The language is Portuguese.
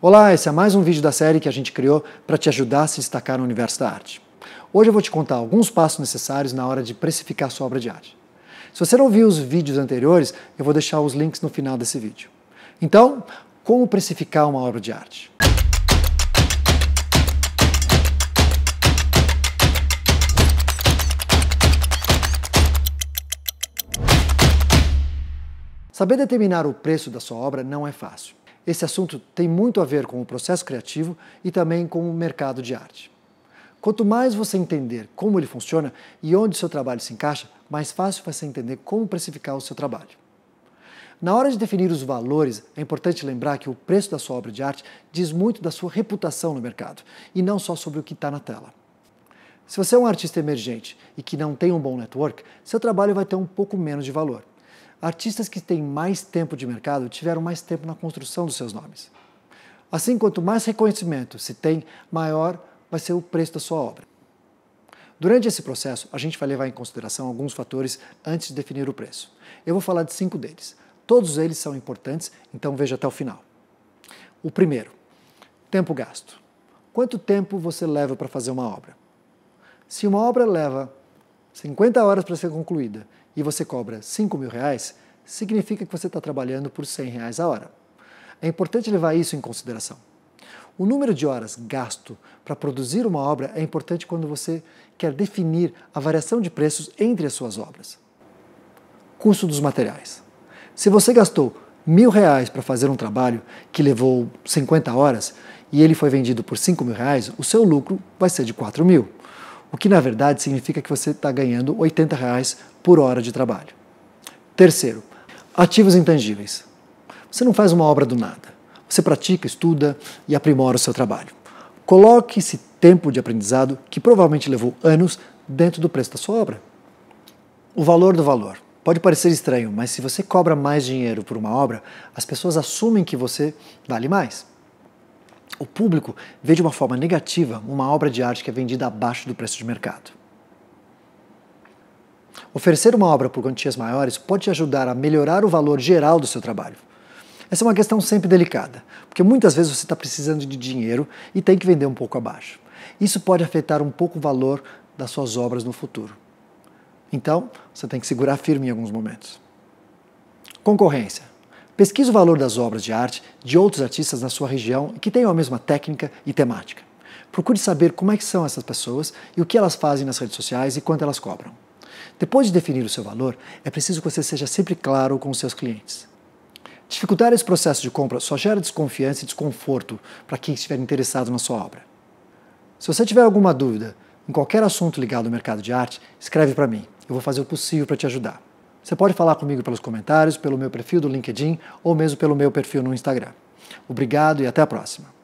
Olá, esse é mais um vídeo da série que a gente criou para te ajudar a se destacar no universo da arte. Hoje eu vou te contar alguns passos necessários na hora de precificar sua obra de arte. Se você não viu os vídeos anteriores, eu vou deixar os links no final desse vídeo. Então, como precificar uma obra de arte? Saber determinar o preço da sua obra não é fácil. Esse assunto tem muito a ver com o processo criativo e também com o mercado de arte. Quanto mais você entender como ele funciona e onde seu trabalho se encaixa, mais fácil vai ser entender como precificar o seu trabalho. Na hora de definir os valores, é importante lembrar que o preço da sua obra de arte diz muito da sua reputação no mercado e não só sobre o que está na tela. Se você é um artista emergente e que não tem um bom network, seu trabalho vai ter um pouco menos de valor. Artistas que têm mais tempo de mercado tiveram mais tempo na construção dos seus nomes. Assim, quanto mais reconhecimento se tem, maior vai ser o preço da sua obra. Durante esse processo, a gente vai levar em consideração alguns fatores antes de definir o preço. Eu vou falar de cinco deles. Todos eles são importantes, então veja até o final. O primeiro, tempo gasto. Quanto tempo você leva para fazer uma obra? Se uma obra leva 50 horas para ser concluída e você cobra 5 mil reais, significa que você está trabalhando por 100 reais a hora. É importante levar isso em consideração. O número de horas gasto para produzir uma obra é importante quando você quer definir a variação de preços entre as suas obras. Custo dos materiais. Se você gastou mil reais para fazer um trabalho que levou 50 horas e ele foi vendido por 5 mil reais, o seu lucro vai ser de 4 mil o que na verdade significa que você está ganhando R$ 80 reais por hora de trabalho. Terceiro, ativos intangíveis. Você não faz uma obra do nada. Você pratica, estuda e aprimora o seu trabalho. Coloque esse tempo de aprendizado, que provavelmente levou anos, dentro do preço da sua obra. O valor do valor. Pode parecer estranho, mas se você cobra mais dinheiro por uma obra, as pessoas assumem que você vale mais o público vê de uma forma negativa uma obra de arte que é vendida abaixo do preço de mercado. Oferecer uma obra por quantias maiores pode te ajudar a melhorar o valor geral do seu trabalho. Essa é uma questão sempre delicada, porque muitas vezes você está precisando de dinheiro e tem que vender um pouco abaixo. Isso pode afetar um pouco o valor das suas obras no futuro. Então, você tem que segurar firme em alguns momentos. Concorrência. Pesquise o valor das obras de arte de outros artistas da sua região que tenham a mesma técnica e temática. Procure saber como é que são essas pessoas e o que elas fazem nas redes sociais e quanto elas cobram. Depois de definir o seu valor, é preciso que você seja sempre claro com os seus clientes. Dificultar esse processo de compra só gera desconfiança e desconforto para quem estiver interessado na sua obra. Se você tiver alguma dúvida em qualquer assunto ligado ao mercado de arte, escreve para mim. Eu vou fazer o possível para te ajudar. Você pode falar comigo pelos comentários, pelo meu perfil do LinkedIn ou mesmo pelo meu perfil no Instagram. Obrigado e até a próxima.